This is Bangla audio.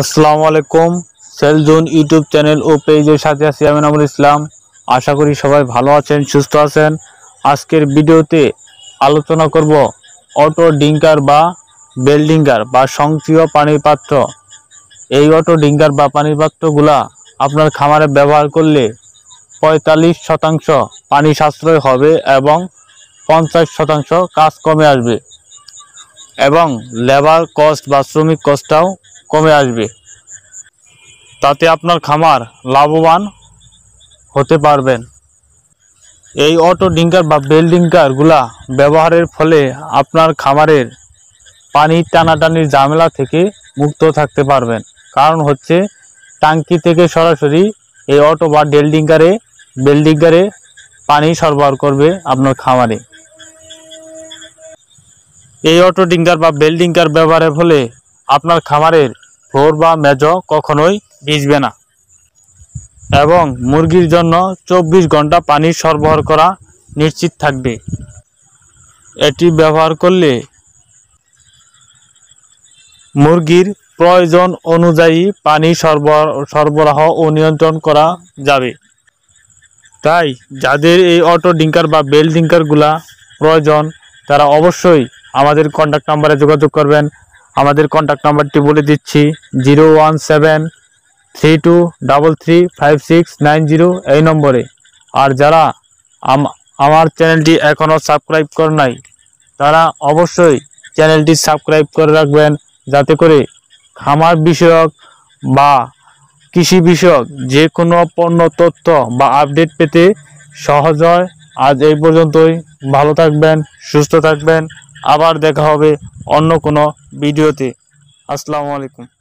আসসালামু আলাইকুম সেল ইউটিউব চ্যানেল ও পেজের সাথে আছি নামুল ইসলাম আশা করি সবাই ভালো আছেন সুস্থ আছেন আজকের ভিডিওতে আলোচনা করব অটো ডিঙ্কার বা বেলডিঙ্কার বা সংক্রিয় পানির পাত্র এই অটো ডিঙ্কার বা পানির পাত্রগুলা আপনার খামারে ব্যবহার করলে পঁয়তাল্লিশ শতাংশ পানি সাশ্রয় হবে এবং পঞ্চাশ শতাংশ কাজ কমে আসবে এবং লেবার কস্ট বা শ্রমিক কস্টটাও কমে আসবে তাতে আপনার খামার লাভবান হতে পারবেন এই অটো ডিঙ্কার বা বেল ডিঙ্কারগুলা ব্যবহারের ফলে আপনার খামারের পানি টানাটানির ঝামেলা থেকে মুক্ত থাকতে পারবেন কারণ হচ্ছে টাঙ্কি থেকে সরাসরি এই অটো বা ডেল ডিঙ্কারে বেল ডিঙ্কারে পানি সরবরাহ করবে আপনার খামারে এই অটো ডিঙ্কার বা বেল ডিঙ্কার ব্যবহারের ফলে আপনার খামারের ফ্লোর বা মেজ কখনোই ভিজবে না এবং মুরগির জন্য চব্বিশ ঘন্টা পানি সরবরাহ করা নিশ্চিত থাকবে এটি ব্যবহার করলে মুরগির প্রয়োজন অনুযায়ী পানি সরবরাহ ও নিয়ন্ত্রণ করা যাবে তাই যাদের এই অটো ডিঙ্কার বা বেল ডিঙ্কারগুলা প্রয়োজন তারা অবশ্যই আমাদের কন্ট্যাক্ট নাম্বারে যোগাযোগ করবেন আমাদের কন্ট্যাক্ট নাম্বারটি বলে দিচ্ছি zero one seven three two double three five six nine zero এই নম্বরে আর যারা আমার চ্যানেলটি এখনও সাবস্ক্রাইব করে নাই তারা অবশ্যই চ্যানেলটি সাবস্ক্রাইব করে রাখবেন যাতে করে খামার বিষয়ক বা কৃষি বিষয়ক যে কোনো পণ্য তথ্য বা আপডেট পেতে সহজ হয় আজ এই পর্যন্তই ভালো থাকবেন সুস্থ থাকবেন আবার দেখা হবে অন্য কোনো ভিডিওতে আসসালামু আলাইকুম